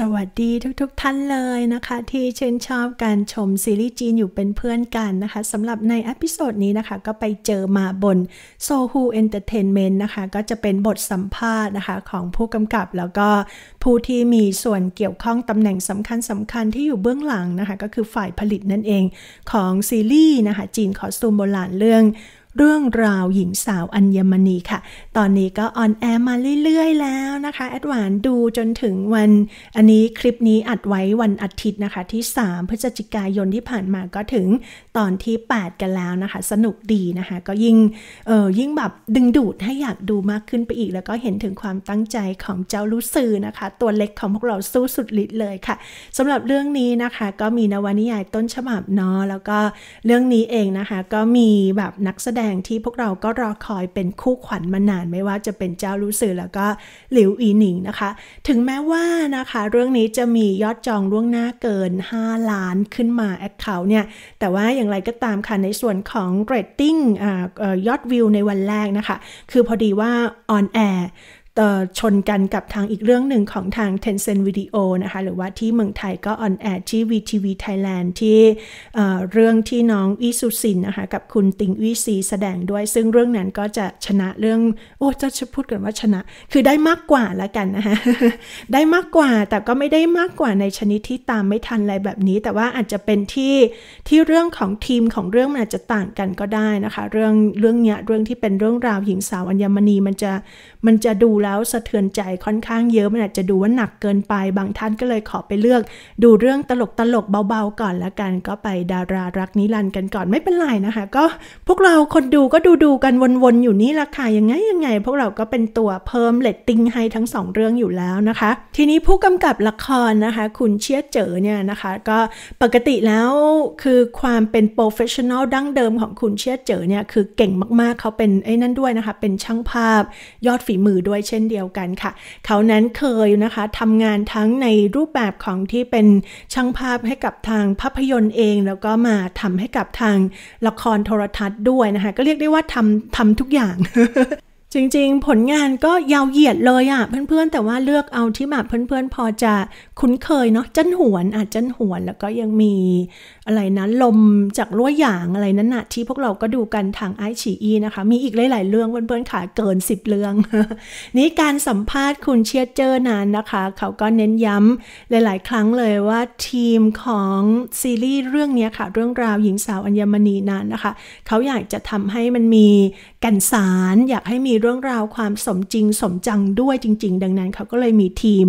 สวัสดีทุกๆทท่านเลยนะคะ ที่ชื่นชอบการชมซีรีส์จีนอยู่เป็นเพื่อนกันนะคะสำหรับในอพิโซดนี้นะคะ ก็ไปเจอมาบน Sohu Entertainment นะคะก็จะเป็นบทสัมภาษณ์นะคะ ของผู้กำกับแล้วก็ผู้ที่มีส่วนเกี่ยวข้องตำแหน่งสำคัญสำคัญที่อยู่เบื้องหลังนะคะ ก็คือฝ่ายผลิตนั่นเองของซีรีส์นะคะ จีนคอสตูมโบราณเรื่องเรื่องราวหญิงสาวอัญมณีค่ะ ตอนนี้ก็ออนแอร์มาเรื่อยๆ แล้วนะคะ แอดวานดูจนถึงวันอันนี้คลิปนี้อัดไว้วันอาทิตย์นะคะที่ 3 พฤศจิกายนที่ผ่านมาก็ถึงตอนที่ 8 กันแล้วนะคะ สนุกดีนะคะ ก็ยิ่ง เออยิ่งแบบดึงดูดให้อยากดูมากขึ้นไปอีก แล้วก็เห็นถึงความตั้งใจของเจ้าลูซื่อนะคะ ตัวเล็กของพวกเราสู้สุดฤทธิ์เลยค่ะสำหรับเรื่องนี้นะคะก็มีนวนิยายต้นฉบับเนาะแล้วก็เรื่องนี้เองนะคะก็มีแบบนักแสดงงที่พวกเราก็รอคอยเป็นคู่ขวัญมานานไม่ว่าจะเป็นเจ้ารู้สื่อแล้วก็หลิวอีหนิงนะคะ ถึงแม้ว่านะคะเรื่องนี้จะมียอดจองล่วงหน้าเกิน 5 ล้านขึ้นมา แอคเคาท์เนี่ย แต่ว่าอย่างไรก็ตามค่ะในส่วนของเรตติ้งยอดวิวในวันแรกนะคะ คือพอดีว่าออนแอร์ชนกันกับทางอีกเรื่องหนึ่งของทาง Tencent Video นะคะ หรือว่าที่เมืองไทยก็ออนแอร์ที่ VTV Thailand ที่เรื่องที่น้องวิสุสินนะคะ กับคุณติงวิซีแสดงด้วย ซึ่งเรื่องนั้นก็จะชนะเรื่อง โอ้จะพูดกันว่าชนะ คือได้มากกว่าละกันนะคะ ได้มากกว่าแต่ก็ไม่ได้มากกว่าในชนิดที่ตามไม่ทันอะไรแบบนี้ แต่ว่าอาจจะเป็นที่ที่เรื่องของทีมของเรื่องมันอาจจะต่างกันก็ได้นะคะ เรื่องเรื่องเนี้ยเรื่องที่เป็นเรื่องราวหญิงสาวอัญมณีมันจะมันจะดูแล้วสะเทือนใจค่อนข้างเยอะ มันอาจจะดูว่าหนักเกินไปบางท่านก็เลยขอไปเลือก ดูเรื่องตลกตลกเบา ๆ ก่อนละกัน ก็ไปดารารักนิรันดร์กันก่อนไม่เป็นไรนะคะก็พวกเราคนดูก็ดูดูกันวน ๆ อยู่นี่ละค่ะยังไงยังไง พวกเราก็เป็นตัวเพิ่มเลตติ้งให้ทั้งสองเรื่องอยู่แล้วนะคะ ทีนี้ผู้กำกับละครนะคะ คุณเชียเจ๋อเนี่ยนะคะ ก็ปกติแล้วคือความเป็นโปรเฟชชั่นอลดั้งเดิมของคุณเชียเจ๋อเนี่ยคือเก่งมากๆเขาเป็นไอ้นั่นด้วยนะคะ เป็นช่างภาพยอดฝีมือด้วยเช่นเดียวกันค่ะ เขานั้นเคยนะคะทำงานทั้งในรูปแบบของที่เป็นช่างภาพให้กับทางภาพยนตร์เอง แล้วก็มาทำให้กับทางละครโทรทัศน์ด้วยนะคะ ก็เรียกได้ว่าทำทำทุกอย่างจริงๆ ผลงานก็ยาวเหยียดเลยอะ่ะเพื่อน ๆ แต่ว่าเลือกเอาที่แบบเพื่อน ๆ พอจะคุ้นเคยเนาะจันหวนอ่ะจันหวน แล้วก็ยังมีอะไรนะลมจากรั้วหยางอะไรนั้นนะที่พวกเราก็ดูกันทางไอฉีอีนะคะ มีอีกหลายๆเรื่อง เพื่อนๆขาเกิน 10 เรื่อง นี่การสัมภาษณ์คุณเชียร์เจอร์นานนะคะ เขาก็เน้นย้ำหลาย ๆ ครั้งเลยว่าทีมของซีรีส์เรื่องนี้ค่ะ เรื่องราวหญิงสาวอัญมณีนานนะคะ เขาอยากจะทำให้มันมีกันสารอยากให้มีเรื่องราวความสมจริงสมจังด้วยจริง ๆ ดังนั้นเขาก็เลยมีทีม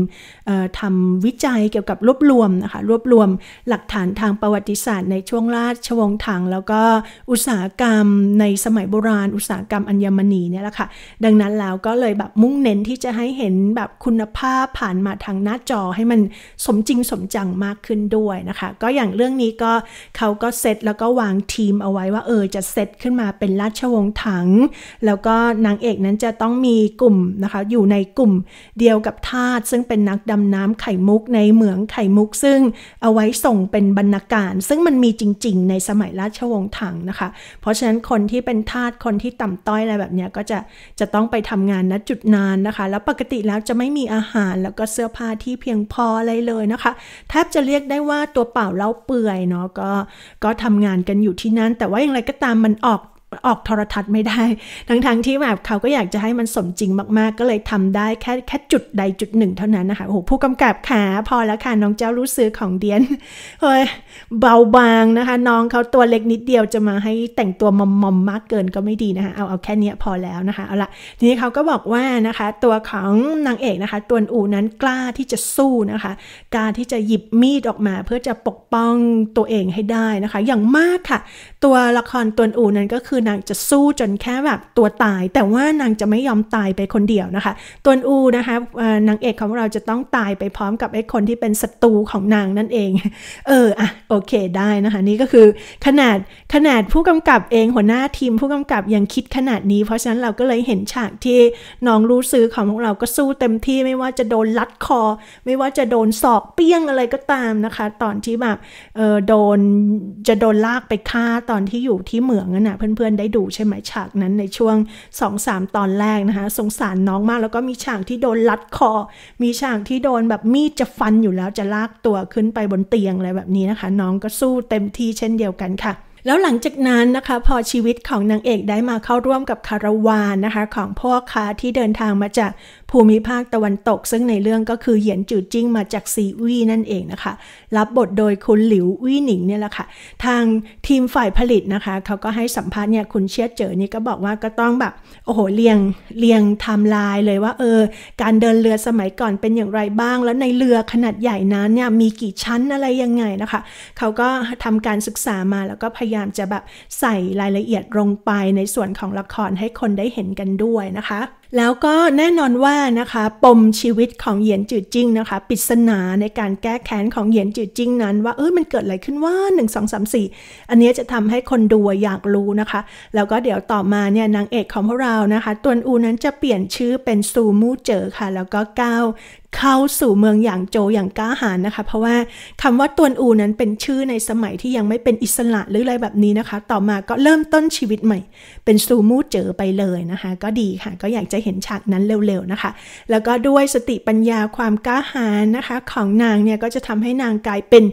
ทำวิจัยเกี่ยวกับรวบรวมนะคะรวบรวมหลักฐานทางประวัติศาสตร์ในช่วงราชวงศ์ถังแล้วก็อุตสาหกรรมในสมัยโบราณ อุตสาหกรรมอัญมณีเนี่ยแหละค่ะดังนั้นแล้วก็เลยแบบมุ่งเน้นที่จะให้เห็นแบบคุณภาพผ่านมาทางหน้าจอให้มันสมจริงสมจังมากขึ้นด้วยนะคะก็อย่างเรื่องนี้ก็เขาก็เซตแล้วก็วางทีมเอาไว้ว่าเออจะเซตขึ้นมาเป็นราชวงศ์ถัง แล้วก็นางเอกกนั้นจะต้องมีกลุ่มนะคะ อยู่ในกลุ่มเดียวกับทาสซึ่งเป็นนักดำน้ำไข่มุกในเหมืองไข่มุก ซึ่งเอาไว้ส่งเป็นบรรณาการ ซึ่งมันมีจริงๆในสมัยราชวงศ์ถังนะคะ เพราะฉะนั้นคนที่เป็นทาสคนที่ต่ำต้อยอะไรแบบนี้ก็จะจะต้องไปทำงานณจุดนานนะคะ แล้วปกติแล้วจะไม่มีอาหารแล้วก็เสื้อผ้าที่เพียงพออะไรเลยนะคะ แทบจะเรียกได้ว่าตัวเปล่าเล่าเปื่อยเนาะก็ก็ทำงานกันอยู่ที่นั่นแต่ว่าอย่างไรก็ตามมันออกออกโทรทัศน์ไม่ได้ ทั้งๆทที่แบบเขาก็อยากจะให้มันสมจริงมาก ๆ ก็เลยทำได้แค่แค่จุดใดจุดหนึ่งเท่านั้นนะคะโอ้โหผู้กำกับขาพอแล้วค่ะน้องเจ้ารู้ซื้อของเดียนเฮ้ยเบาบางนะคะน้องเขาตัวเล็กนิดเดียวจะมาให้แต่งตัวมอมมอมมากเกินก็ไม่ดีนะคะเอาเอาแค่นี้พอแล้วนะคะ เอาละทีนี้เขาก็บอกว่านะคะ ตัวของนางเอกนะคะตัวอูนั้นกล้าที่จะสู้นะคะกล้าที่จะหยิบมีดออกมาเพื่อจะปกป้องตัวเองให้ได้นะคะ อย่างมากค่ะ ตัวละครตัวอูนั้นก็คือือนางจะสู้จนแค่แบบตัวตาย แต่ว่านางจะไม่ยอมตายไปคนเดียวนะคะตัวอูนะคะนางเอกของเราจะต้องตายไปพร้อมกับไอ้คนที่เป็นศัตรูของนางนั่นเอง เอออ่ะโอเคได้นะคะ นี่ก็คือขนาดขนาดผู้กำกับเองหัวหน้าทีมผู้กำกับยังคิดขนาดนี้ เพราะฉะนั้นเราก็เลยเห็นฉากที่ น้องรู้ซื้อของพวกเราก็สู้เต็มที่ไม่ว่าจะโดนลัดคอ ไม่ว่าจะโดนศอกเปี้ยงอะไรก็ตามนะคะ ตอนที่แบบเออโดนจะโดนลากไปฆ่าตอนที่อยู่ที่เหมืองนั่นนะเพื่อนอนๆได้ดูใช่ไหมฉากนั้นในช่วง2าตอนแรกนะคะสงสารน้องมากแล้วก็มีฉากที่โดนลัดคอ มีฉากที่โดนแบบมีดจะฟันอยู่แล้วจะลากตัวขึ้นไปบนเตียงอะไรแบบนี้นะคะ น้องก็สู้เต็มที่เช่นเดียวกันค่ะ แล้วหลังจากนั้นนะคะ พอชีวิตของนางเอกได้มาเข้าร่วมกับคาราวานนะคะ ของพ่อค้าที่เดินทางมาจากภูมิภาคตะวันตกซึ่งในเรื่องก็คือเหยียนจืดจิ้งมาจากซีวี่นั่นเองนะคะ รับบทโดยคุณหลิววี่หนิงเนี่ยแหละค่ะทางทีมฝ่ายผลิตนะคะ เขาก็ให้สัมภาษณ์เนี่ยคุณเชียเจอนี่ก็บอกว่าก็ต้องแบบ โอ้โห เรียงเรียงไทม์ไลน์เลยว่าเออ การเดินเรือสมัยก่อนเป็นอย่างไรบ้าง แล้วในเรือขนาดใหญ่นั้นเนี่ย มีกี่ชั้นอะไรยังไงนะคะเขาก็ทำการศึกษามาแล้วก็พยายามจะแบบใส่รายละเอียดลงไปในส่วนของละครให้คนได้เห็นกันด้วยนะคะแล้วก็แน่นอนว่านะคะ ปมชีวิตของเหยียนจืดจิ้งนะคะปริศนาในการแก้แค้นของเหยียนจืดจิ้งนั้น ว่าเออมันเกิดอะไรขึ้นว่า 1 2 3 4 อันนี้จะทำให้คนดูอยากรู้นะคะ แล้วก็เดี๋ยวต่อมาเนี่ยนางเอกของพวกเรานะคะตวนอูนั้นจะเปลี่ยนชื่อเป็นซูมูเจอค่ะ แล้วก็ก้าวเข้าสู่เมืองอย่างโจอย่างกล้าหาญนะคะ เพราะว่าคำว่าตวนอูนั้นเป็นชื่อในสมัยที่ยังไม่เป็นอิสระหรืออะไรแบบนี้นะคะ ต่อมาก็เริ่มต้นชีวิตใหม่ เป็นซูมูเจอไปเลยนะคะ ก็ดีค่ะก็อยากจะเห็นฉากนั้นเร็วๆนะคะ แล้วก็ด้วยสติปัญญาความกล้าหาญนะคะ ของนางเนี่ย ก็จะทำให้นางกลายเป็น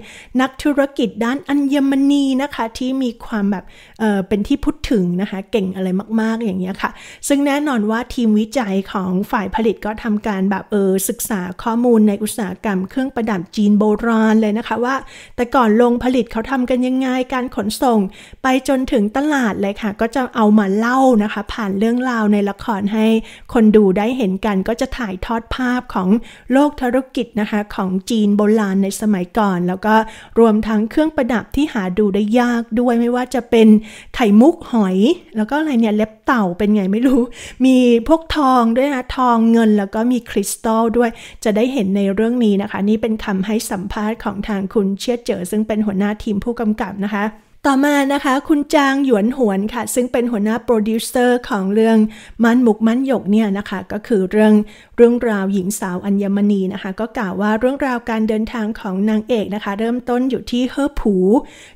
นักธุรกิจ ด้านอัญมณีนะคะที่มีความแบบเออเป็นที่พูดถึงนะคะเก่งอะไรมากๆอย่างเงี้ยค่ะ ซึ่งแน่นอนว่าทีมวิจัยของฝ่ายผลิตก็ทำการแบบเออศึกษาข้อมูลในอุตสาหกรรมเครื่องประดับจีนโบราณเลยนะคะว่า แต่ก่อนลงผลิตเขาทำกันยังไงการขนส่งไปจนถึงตลาดเลยค่ะก็จะเอามาเล่านะคะ ผ่านเรื่องราวในละครให้คนดูได้เห็นกันก็จะถ่ายทอดภาพของโลกธุรกิจนะคะ ของจีนโบราณในสมัยก่อน แล้วก็รวมทั้งเครื่องประดับที่หาดูได้ยากด้วยไม่ว่าจะเป็นไข่มุกหอย แล้วก็อะไรเนี่ยเล็บเต่าเป็นไงไม่รู้ มีพวกทองด้วยนะทองเงินแล้วก็มีคริสตัลด้วยจะได้เห็นในเรื่องนี้นะคะ นี่เป็นคำให้สัมภาษณ์ของทางคุณเชียเจอ ซึ่งเป็นหัวหน้าทีมผู้กำกับนะคะต่อมานะคะคุณจางหยวนหวนค่ะ ซึ่งเป็นหัวหน้าโปรดิวเซอร์ของเรื่องมันหมุกมันหยกเนี่ยนะคะก็คือเรื่องเรื่องราวหญิงสาวอัญมณีนะคะก็กล่าวว่าเรื่องราวการเดินทางของนางเอกนะคะ เริ่มต้นอยู่ที่เฮอผู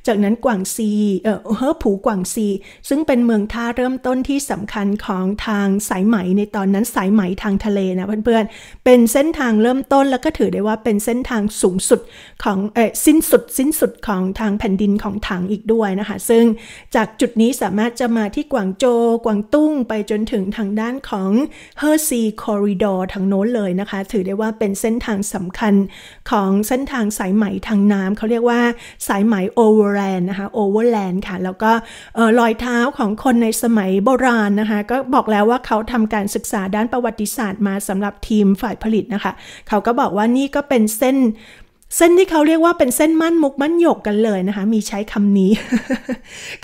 จากนั้นกวางซีเออเฮอผูกวางซี ซึ่งเป็นเมืองท่าเริ่มต้นที่สำคัญของทางสายไหมในตอนนั้นสายไหมทางทะเลนะเพื่อนๆเป็นเส้นทางเริ่มต้นแล้วก็ถือได้ว่าเป็นเส้นทางสูงสุดของเออสิ้นสุดสิ้นสุดของทางแผ่นดินของถังอีกด้วยวยนะคะซึ่งจากจุดนี้สามารถจะมาที่กวางโจกวางตุ้งไปจนถึงทางด้านของเฮอร์ซีคอริดอร์ทางโน้นเลยนะคะถือได้ว่าเป็นเส้นทางสำคัญของเส้นทางสายไหมทางน้ำเขาเรียกว่าสายไหมโอเวอร์แลนด์นะคะโอเวอร์แลนด์ค่ะแล้วก็รอยเท้าของคนในสมัยโบราณนะคะ ก็บอกแล้วว่าเขาทำการศึกษาด้านประวัติศาสตร์มาสำหรับทีมฝ่ายผลิตนะคะเขาก็บอกว่านี่ก็เป็นเส้นเส้นที่เขาเรียกว่าเป็นเส้นมั่นมุกมั่นหยกกันเลยนะคะ มีใช้คำนี้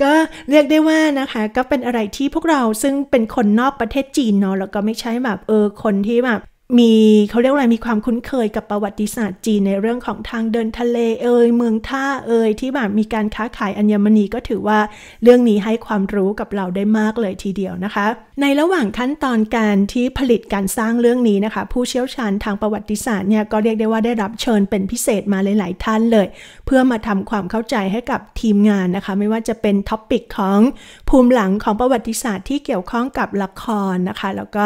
ก็เรียกได้ว่านะคะ ก็เป็นอะไรที่พวกเราซึ่งเป็นคนนอกประเทศจีนเนาะแล้วก็ไม่ใช่แบบเออคนที่แบบมีเขาเรียกอะไรมีความคุ้นเคยกับประวัติศาสตร์ จีนในเรื่องของทางเดินทะเลเอ่ยเมืองท่าเอ่ยที่แบบมีการค้าขายอัญมณีก็ถือว่าเรื่องนี้ให้ความรู้กับเราได้มากเลยทีเดียวนะคะ ในระหว่างขั้นตอนการที่ผลิตการสร้างเรื่องนี้นะคะ ผู้เชี่ยวชาญทางประวัติศาสตร์เนี่ยก็เรียกได้ว่าได้รับเชิญเป็นพิเศษมาหลาย ๆท่านเลย เพื่อมาทำความเข้าใจให้กับทีมงานนะคะ ไม่ว่าจะเป็นท็อปิกของภูมิหลังของประวัติศาสตร์ที่เกี่ยวข้องกับละครนะคะแล้วก็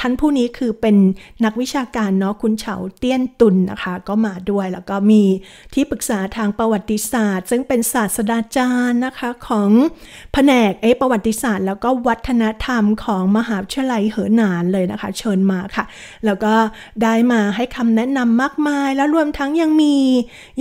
ท่านผู้นี้คือเป็นนักวิชาการเนาะคุณเฉาเตี้ยนตุนนะคะก็มาด้วยแล้วก็มีที่ปรึกษาทางประวัติศาสตร์ ซึ่งเป็นศาสตราจารย์นะคะของแผนกเอประวัติศาสตร์ แล้วก็วัฒนธรรมของมหาวิทยาลัยเหอหนานเลยนะคะ เชิญมาค่ะ แล้วก็ได้มาให้คำแนะนำมากมายแล้วรวมทั้งยังมี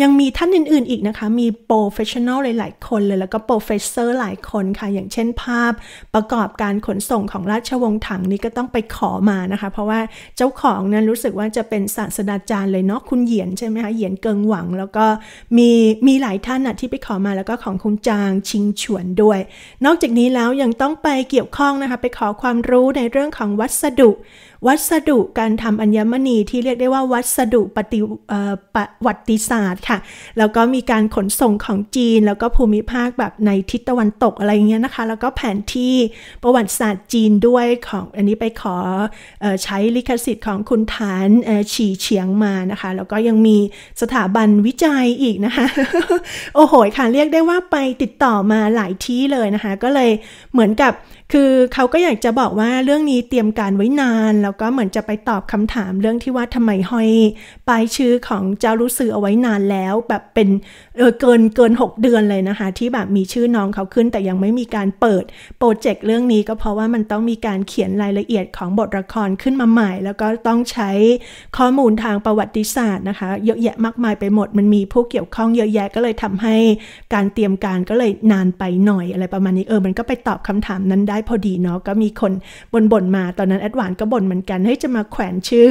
ยังมีท่านอื่นๆอีกนะคะมีโปรเฟชชั่นอลหลาย ๆ คนเลย แล้วก็โปรเฟสเซอร์หลายคนค่ะ อย่างเช่นภาพประกอบการขนส่งของราชวงศ์ถังนี้ก็ต้องไปขอมานะคะเพราะว่าจะจ้าของนั้นรู้สึกว่าจะเป็นศาสตราจารย์เลยเนาะคุณเหยียน ใช่ไหมคะเหยียนเกิงหวังแล้วก็มีมีหลายท่านนะที่ไปขอมาแล้วก็ของคุณจางชิงฉวนด้วย นอกจากนี้แล้วยังต้องไปเกี่ยวข้องนะคะไปขอความรู้ในเรื่องของวัสดุ วัสดุการทำอัญมณีที่เรียกได้ว่าวัสดุปฏิประวัติศาสตร์ค่ะ แล้วก็มีการขนส่งของจีนแล้วก็ภูมิภาคแบบในทิศตะวันตกอะไรเงี้ยนะคะแล้วก็แผนที่ประวัติศาสตร์จีนด้วยของอันนี้ไปขออใช้ลิขสิทธิธิ์ของคุณฐานฉีเฉียงมานะคะแล้วก็ยังมีสถาบันวิจัยอีกนะคะโอ้โหค่ะเรียกได้ว่าไปติดต่อมาหลายที่เลยนะคะ ก็เลยเหมือนกับคือเขาก็อยากจะบอกว่าเรื่องนี้เตรียมการไว้นาน แล้วก็เหมือนจะไปตอบคำถามเรื่องที่ว่าทำไมห้อยปลายชื่อของเจ้ารู้สือเอาไว้นานแล้ว แบบเป็นเออเกินเกิน 6 เดือนเลยนะคะ ที่แบบมีชื่อน้องเขาขึ้นแต่ยังไม่มีการเปิด โปรเจกต์เรื่องนี้ก็เพราะว่ามันต้องมีการเขียนรายละเอียดของบทละครขึ้นมาใหม่ แล้วก็ต้องใช้ข้อมูลทางประวัติศาสตร์นะคะเยอะแยะมากมายไปหมดมันมีผู้เกี่ยวข้องเยอะแยะ ก็เลยทำให้การเตรียมการก็เลยนานไปหน่อยอะไรประมาณนี้เออมันก็ไปตอบคำถามนั้นได้ได้พอดีเนาะก็มีคนบน่บนมาตอนนั้นแอดวานก็บ่นเหมือนกันให้จะมาแขวนชื่อ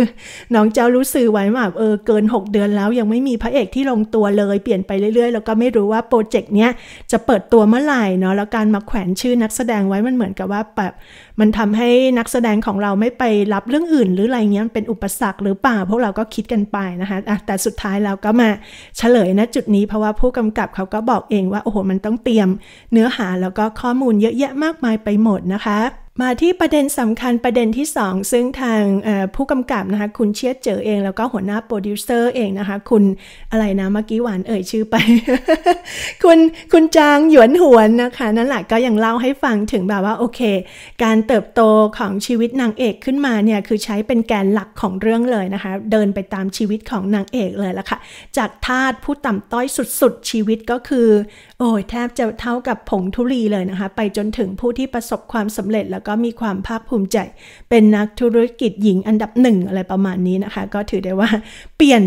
น้องเจ้ารู้สื่อไว้ว่าเออเกิน 6 เดือนแล้วยังไม่มีพระเอกที่ลงตัวเลย เปลี่ยนไปเรื่อย ๆ แล้วก็ไม่รู้ว่าโปรเจกต์เนี้ยจะเปิดตัวเมื่อไหร่เนาะแล้วการมาแขวนชื่อนักแสดงไว้มันเหมือนกับว่าแบบมันทำให้นักแสดงของเราไม่ไปรับเรื่องอื่น หรืออะไรเงี้ยเป็นอุปสรรคหรือเปล่า พวกเราก็คิดกันไปนะคะแต่สุดท้ายเราก็มาเฉลยนะจุดนี้เพราะว่าผู้กำกับเขาก็บอกเอง ว่าโอ้โหมันต้องเตรียมเนื้อหาแล้วก็ข้อมูลเยอะแยะมากมายไปหมดดนะคะมาที่ประเด็นสำคัญประเด็นที่ 2 ซึ่งทางผู้กำกับนะคะคุณเชียเจอเอง แล้วก็หัวหน้าโปรดิวเซอร์เองนะคะคุณอะไรนะเมื่อกี้หวานเอ่ยชื่อไป คุณคุณจางหยวนหวนนะคะ นั่นแหละก็ยังเล่าให้ฟังถึงแบบว่าโอเค การเติบโตของชีวิตนางเอกขึ้นมาเนี่ยคือใช้เป็นแกนหลักของเรื่องเลยนะคะเดินไปตามชีวิตของนางเอกเลยละค่ะจากทาสผู้ต่ำต้อยสุดๆชีวิตก็คือ โอ้ยแทบจะเท่ากับผงทุรีเลยนะคะ ไปจนถึงผู้ที่ประสบความสำเร็จแล้วก็มีความภาคภูมิใจเป็นนักธุรกิจหญิงอันดับหนึ่งอะไรประมาณนี้นะคะ ก็ถือได้ว่าเปลี่ยน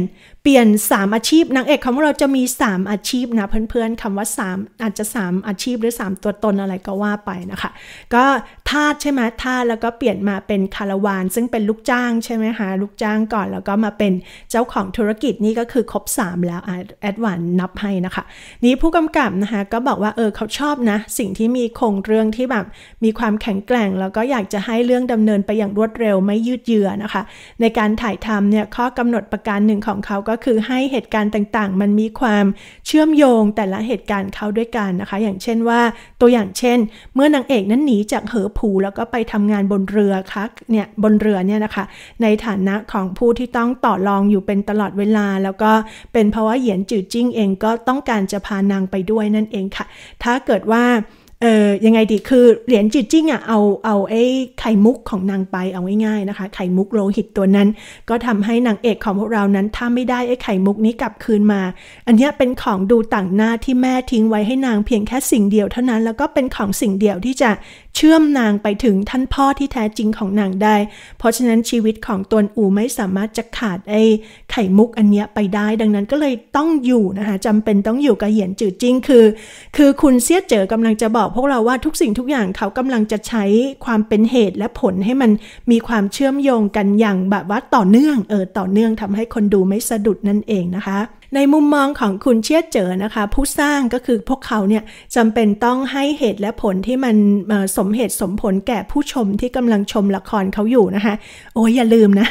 เปลี่ยน 3 อาชีพนางเอกของเราจะมี 3 อาชีพนะ เพื่อนๆคำว่า 3 อาจจะ 3 อาชีพหรือ 3 ตัวตนอะไรก็ว่าไปนะคะ ก็ทาสใช่ไหมทาสแล้วก็เปลี่ยนมาเป็นคาราวาน ซึ่งเป็นลูกจ้างใช่ไหมคะลูกจ้างก่อน แล้วก็มาเป็นเจ้าของธุรกิจนี่ ก็คือครบ 3 แล้วแอดวานนับให้นะคะ นี้ผู้กำกับนะคะก็บอกว่าเออเขาชอบนะสิ่งที่มีโครงเรื่องที่แบบมีความแข็งแกร่งแล้วก็อยากจะให้เรื่องดำเนินไปอย่างรวดเร็วไม่ยืดเยื้อนะคะ ในการถ่ายทำเนี่ยข้อกำหนดประการหนึ่งของเขาก็็คือให้เหตุการณ์ต่างๆ มันมีความเชื่อมโยงแต่ละเหตุการณ์เข้าด้วยกันนะคะ อย่างเช่นว่า ตัวอย่างเช่น เมื่อนางเอกนั้นหนีจากเหอผูแล้วก็ไปทำงานบนเรือคะเนี่ยบนเรือเนี่ยนะคะ ในฐานะของผู้ที่ต้องต่อรองอยู่เป็นตลอดเวลา แล้วก็เป็นภาวะเหยียนจืดจิ้งเองก็ต้องการจะพานางไปด้วยนั่นเองค่ะ ถ้าเกิดว่าเออยังไงดีคือเหรียญจิตจิ้งอ่ะเอาเอาไอ้ไข่มุกของนางไปเอาง่ายๆนะคะ ไข่มุกโลหิตตัวนั้น ก็ทำให้นางเอกของพวกเรานั้น ถ้าไม่ได้ไอ้ไข่มุกนี้กลับคืนมา อันนี้เป็นของดูต่างหน้าที่แม่ทิ้งไว้ให้นางเพียงแค่สิ่งเดียวเท่านั้นแล้วก็เป็นของสิ่งเดียวที่จะเชื่อมนางไปถึงท่านพ่อที่แท้จริงของนางได้ เพราะฉะนั้นชีวิตของตนอูไม่สามารถจะขาดไอ้ไข่มุกอันเนี้ยไปได้ ดังนั้นก็เลยต้องอยู่นะคะจำเป็นต้องอยู่กับเหยียนจืดจริงคือ คือคุณเสียเจอกำลังจะบอกพวกเราว่าทุกสิ่งทุกอย่างเขากำลังจะใช้ความเป็นเหตุและผลให้มันมีความเชื่อมโยงกันอย่างแบบว่าต่อเนื่องเออต่อเนื่องทำให้คนดูไม่สะดุดนั่นเองนะคะในมุมมองของคุณเชียเจอนะคะ ผู้สร้างก็คือพวกเขาเนี่ยจำเป็นต้องให้เหตุและผลที่มันสมเหตุสมผลแก่ผู้ชมที่กำลังชมละครเขาอยู่นะคะ โอ้ยอย่าลืมนะ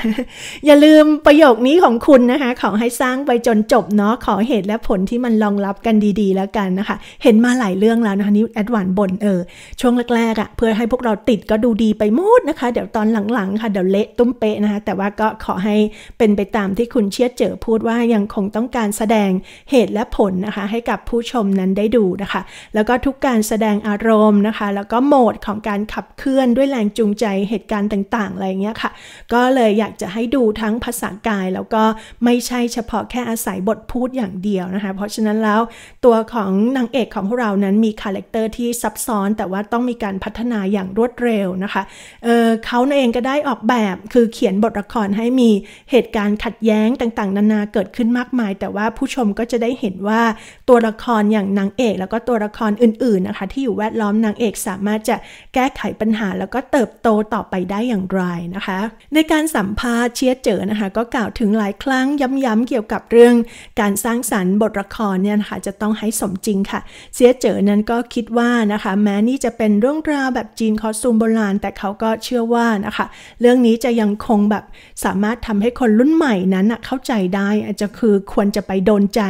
อย่าลืมประโยคนี้ของคุณนะคะ ขอให้สร้างไปจนจบเนาะขอเหตุและผลที่มันรองรับกันดี ๆ แล้วกันนะคะ เห็นมาหลายเรื่องแล้วนะคะนี่แอดวานบนเออช่วงแรกๆอะ่ะ เพื่อให้พวกเราติดก็ดูดีไปมมดนะคะ เดี๋ยวตอนหลังๆ ค่ะเดี๋ยวเละตุ้มเปะนะคะแต่ว่าก็ขอให้เป็นไปตามที่คุณเชียเจอพูดว่ายังคงต้องการการแสดงเหตุและผลนะคะให้กับผู้ชมนั้นได้ดูนะคะ แล้วก็ทุกการแสดงอารมณ์นะคะแล้วก็โหมดของการขับเคลื่อนด้วยแรงจูงใจเหตุการณ์ต่างๆอะไรเงี้ยค่ะ ก็เลยอยากจะให้ดูทั้งภาษากาย แล้วก็ไม่ใช่เฉพาะแค่อาศัยบทพูดอย่างเดียวนะคะ เพราะฉะนั้นแล้วตัวของนางเอกของพวกเรานั้นมีคาแรคเตอร์ที่ซับซ้อนแต่ว่าต้องมีการพัฒนาอย่างรวดเร็วนะคะเออเขาเองก็ได้ออกแบบคือเขียนบทละครให้มีเหตุการณ์ขัดแย้งต่างๆ นานาเกิดขึ้นมากมายแต่ว่าผู้ชมก็จะได้เห็นว่าตัวละครอย่างนางเอก แล้วก็ตัวละครอื่นๆนะคะ ที่อยู่แวดล้อมนางเอกสามารถจะแก้ไขปัญหา แล้วก็เติบโตต่อไปได้อย่างไรนะคะ ในการสัมภาษณ์เชียเจอนะคะ ก็กล่าวถึงหลายครั้งย้ำๆเกี่ยวกับเรื่อง การสร้างสารรค์บทละครเนี่ยนะคะจะต้องให้สมจริงค่ะเชียเจอนั้นก็คิดว่านะคะ แม้นี่จะเป็นเรื่องราวแบบจีนคอสตูมโบราณแต่เขาก็เชื่อว่านะคะ เรื่องนี้จะยังคงแบบสามารถทำให้คนรุ่นใหม่นั้นเข้าใจได้อาจจะคือควรจะไปโดนใจ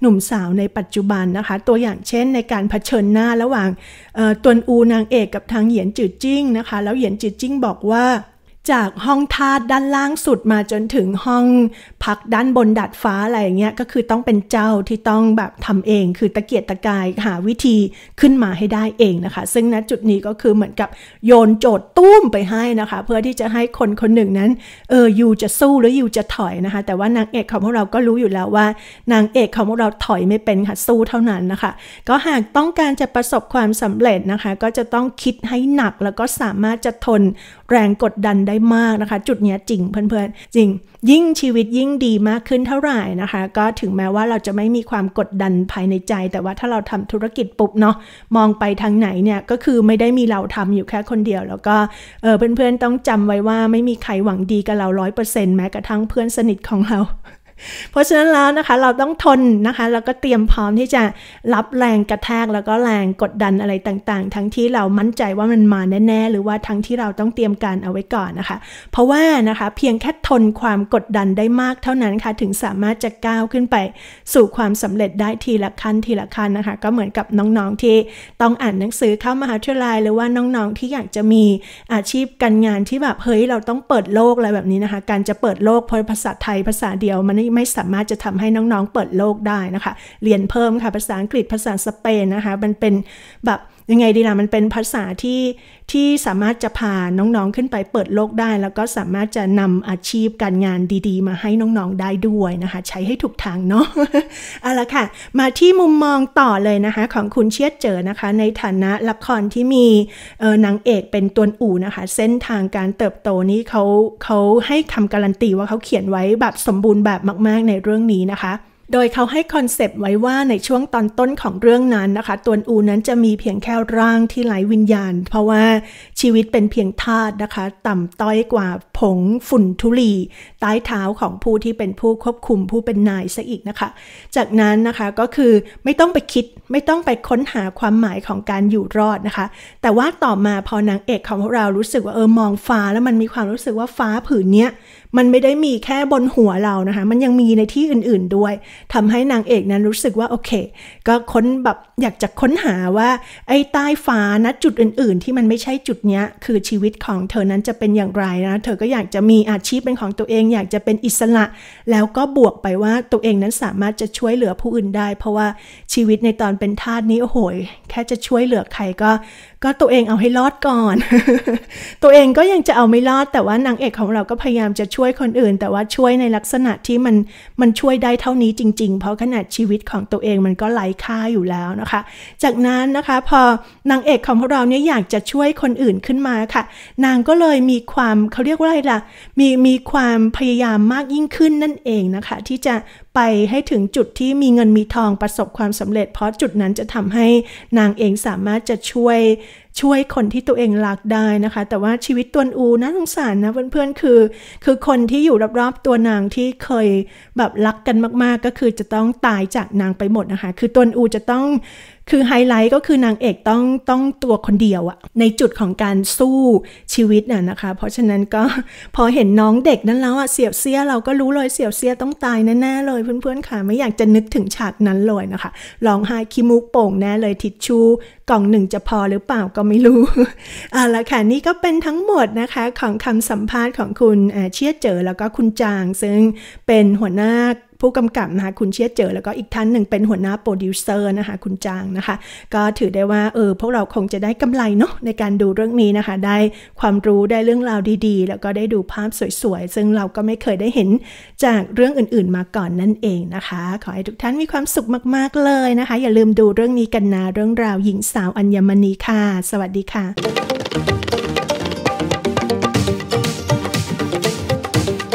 หนุ่มสาวในปัจจุบันนะคะ ตัวอย่างเช่นในการเผชิญหน้าระหว่างตนอูนางเอกกับทางเหยียนจืดจิ้งนะคะ แล้วเหยียนจืดจิ้งบอกว่าจากห้องทาด้านล่างสุดมาจนถึงห้องพักด้านบนดัดฟ้าอะไรอย่างเงี้ยก็คือต้องเป็นเจ้าที่ต้องแบบทำเอง คือตะเกียกตะกายหาวิธีขึ้นมาให้ได้เองนะคะ ซึ่งณจุดนี้ก็คือเหมือนกับโยนโจทย์ตุ้มไปให้นะคะ เพื่อที่จะให้คนคนหนึ่งนั้นเอออยูจะสู้หรือยูจะถอยนะคะ แต่ว่านางเอกของพวกเราก็รู้อยู่แล้วว่า นางเอกของพวกเราถอยไม่เป็นค่ะสู้เท่านั้นนะคะ ก็หากต้องการจะประสบความสำเร็จนะคะ ก็จะต้องคิดให้หนักแล้วก็สามารถจะทนแรงกดดันได้มากนะคะ จุดนี้จริงเพื่อนๆ จริงยิ่งชีวิตยิ่งดีมากขึ้นเท่าไหร่นะคะ ก็ถึงแม้ว่าเราจะไม่มีความกดดันภายในใจ แต่ว่าถ้าเราทำธุรกิจปุ๊บเนาะมองไปทางไหนเนี่ยก็คือไม่ได้มีเราทำอยู่แค่คนเดียว แล้วก็เออเพื่อนๆต้องจำไว้ว่าไม่มีใครหวังดีกับเราร้อยเปอร์เซ็นต์แม้กระทั่งเพื่อนสนิทของเราเพราะฉะนั้นแล้วนะคะเราต้องทนนะคะแล้วก็เตรียมพร้อมที่จะรับแรงกระแทกแล้วก็แรงกดดันอะไรต่างๆ ทั้งที่เรามั่นใจว่ามันมาแน่ๆหรือว่าทั้งที่เราต้องเตรียมการเอาไว้ก่อนนะคะ เพราะว่านะคะเพียงแค่ทนความกดดันได้มากเท่านั้นค่ะถึงสามารถจะก้าวขึ้นไปสู่ความสำเร็จได้ทีละขั้นทีละขั้นนะคะ ก็เหมือนกับน้องๆที่ต้องอ่านหนังสือเข้ามหาวิทยาลัยหรือว่าน้องๆที่อยากจะมีอาชีพการงานที่แบบเฮ้ยเราต้องเปิดโลกอะไรแบบนี้นะคะ การจะเปิดโลกเพราะภาษาไทยภาษาเดียวมันไไม่สามารถจะทำให้น้องๆเปิดโลกได้นะคะ เรียนเพิ่มค่ะ ภาษาอังกฤษภาษาสเปนนะคะ มันเป็นแบบยังไง ดีล่ะมันเป็นภาษาที่ที่สามารถจะพาน้องๆขึ้นไปเปิดโลกได้ แล้วก็สามารถจะนำอาชีพการงานดีๆ มาให้น้องๆได้ด้วยนะคะ ใช้ให้ถูกทางเนาะเอาละค่ะมาที่มุมมองต่อเลยนะคะ ของคุณเชียดเจอนะคะ ในฐานะละครที่มีนางเอกเป็นตัวอู่นะคะ เส้นทางการเติบโตนี้เขาเขาให้คำการันตีว่าเขาเขียนไว้แบบสมบูรณ์แบบมาก ๆในเรื่องนี้นะคะโดยเขาให้คอนเซปต์ไว้ว่าในช่วงตอนต้นของเรื่องนั้นนะคะ ตัวอูนั้นจะมีเพียงแค่ร่างที่ไหลวิญญาณ เพราะว่าชีวิตเป็นเพียงธาตุนะคะ ต่ำต้อยกว่าผงฝุ่นทุลีใต้เท้าของผู้ที่เป็นผู้ควบคุมผู้เป็นนายซะอีกนะคะ จากนั้นนะคะก็คือไม่ต้องไปคิดไม่ต้องไปค้นหาความหมายของการอยู่รอดนะคะ แต่ว่าต่อมาพอนางเอกของพวกเรารู้สึกว่าเออมองฟ้า แล้วมันมีความรู้สึกว่าฟ้าผืนเนี้ย มันไม่ได้มีแค่บนหัวเรานะคะ มันยังมีในที่อื่นๆ ด้วย ทำให้นางเอกนั้นรู้สึกว่าโอเค ก็ค้นแบบอยากจะค้นหาว่าไอ้ใต้ฟ้านะจุดอื่น ๆ ที่มันไม่ใช่จุดเนี้ยคือชีวิตของเธอนั้นจะเป็นอย่างไรนะเธอก็อยากจะมีอาชีพเป็นของตัวเอง อยากจะเป็นอิสระแล้วก็บวกไปว่าตัวเองนั้นสามารถจะช่วยเหลือผู้อื่นได้ เพราะว่าชีวิตในตอนเป็นทาสนี้โอ้โหแค่จะช่วยเหลือ ใครก็ ก็ตัวเองเอาให้รอดก่อน ตัวเองก็ยังจะเอาไม่รอดแต่ว่านางเอกของเราก็พยายามจะช่วยคนอื่น แต่ว่าช่วยในลักษณะที่มันมันช่วยได้เท่านี้จริงๆ เพราะขนาดชีวิตของตัวเองมันก็ไร้ค่าอยู่แล้วนะคะ จากนั้นนะคะ พอนางเอกของเราเนี่ยอยากจะช่วยคนอื่นขึ้นมาค่ะ นางก็เลยมีความเขาเรียกว่าอะไรเลล่ะมีมีความพยายามมากยิ่งขึ้นนั่นเองนะคะ ที่จะไปให้ถึงจุดที่มีเงินมีทองประสบความสำเร็จ เพราะจุดนั้นจะทำให้นางเองสามารถจะช่วยช่วยคนที่ตัวเองรักได้นะคะ แต่ว่าชีวิตตัวอูน่าสงสารนะ เพื่อนๆคือคือคนที่อยู่รอบๆตัวนางที่เคยแบบรักกันมาก ๆ ก็คือจะต้องตายจากนางไปหมดนะคะคือตัวอูจะต้องคือไฮไลท์ ก็คือนางเอกต้องต้องตัวคนเดียวอะในจุดของการสู้ชีวิตน่ะนะคะ เพราะฉะนั้นก็พอเห็นน้องเด็กนั้นแล้วอะเสียบเสียเราก็รู้เลยเสียบเสียต้องตายแน่ๆเลยเพื่อนๆค่ะไม่อยากจะนึกถึงฉากนั้นเลยนะคะร้องไห้คิมุกโป่งแน่เลยทิชชู่กล่องหนึ่งจะพอหรือเปล่าก็ไม่รู้เอาละค่ะนี่ก็เป็นทั้งหมดนะคะของคำสัมภาษณ์ของคุณเชียเจอ แล้วก็คุณจางซึ่งเป็นหัวหน้าผู้กำกับนะคะคุณเชียเจอ แล้วก็อีกท่านหนึ่งเป็นหัวหน้าโปรดิวเซอร์นะคะคุณจางนะคะก็ถือได้ว่าเออพวกเราคงจะได้กำไรเนาะในการดูเรื่องนี้นะคะ ได้ความรู้ได้เรื่องราวดีๆ แล้วก็ได้ดูภาพสวยๆซึ่งเราก็ไม่เคยได้เห็นจากเรื่องอื่น ๆมาก่อนนั่นเองนะคะ ขอให้ทุกท่านมีความสุขมากๆเลยนะคะ อย่าลืมดูเรื่องนี้กันนะเรื่องราวหญิงสาวอัญมณีค่ะสวัสดีค่ะ